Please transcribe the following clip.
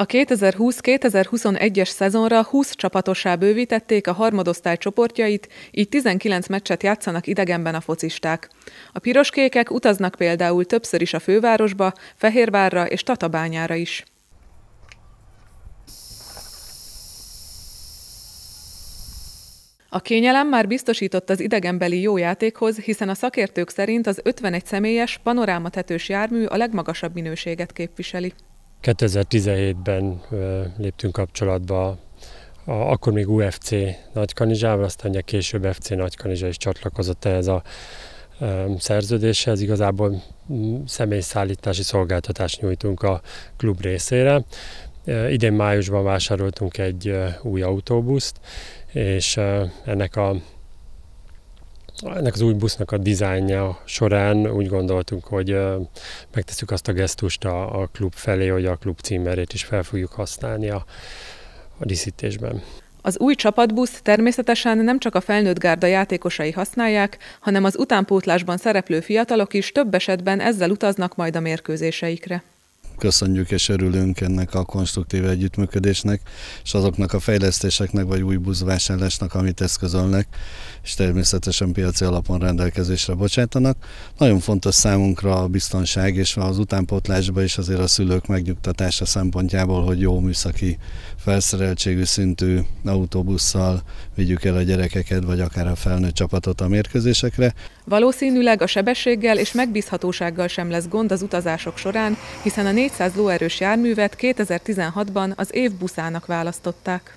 A 2020-2021-es szezonra 20 csapatossá bővítették a harmadosztály csoportjait, így 19 meccset játszanak idegenben a focisták. A piroskékek utaznak például többször is a fővárosba, Fehérvárra és Tatabányára is. A kényelem már biztosított az idegenbeli jó játékhoz, hiszen a szakértők szerint az 51 személyes, panorámatetős jármű a legmagasabb minőséget képviseli. 2017-ben léptünk kapcsolatba a, akkor még UFC Nagykanizsával, aztán ugye később FC Nagykanizsa is csatlakozott ehhez a szerződéshez. Igazából mm, személyszállítási szolgáltatást nyújtunk a klub részére. Idén májusban vásároltunk egy új autóbuszt, és ennek a ennek az új busznak a dizájnja során úgy gondoltunk, hogy megtesszük azt a gesztust a, a klub felé, hogy a klub címerét is fel fogjuk használni a, a díszítésben. Az új csapatbusz természetesen nem csak a felnőtt gárda játékosai használják, hanem az utánpótlásban szereplő fiatalok is több esetben ezzel utaznak majd a mérkőzéseikre köszönjük és örülünk ennek a konstruktív együttműködésnek, és azoknak a fejlesztéseknek vagy új buszvásárlásnak, amit eszközölnek, és természetesen piaci alapon rendelkezésre bocsátanak. Nagyon fontos számunkra a biztonság, és az utánpótlásban is azért a szülők megnyugtatása szempontjából, hogy jó műszaki felszereltségű szintű autóbusszal vigyük el a gyerekeket, vagy akár a felnőtt csapatot a mérkőzésekre. Valószínűleg a sebességgel és megbízhatósággal sem lesz gond az utazások során, hiszen a négy 400 lóerős járművet 2016-ban az év buszának választották.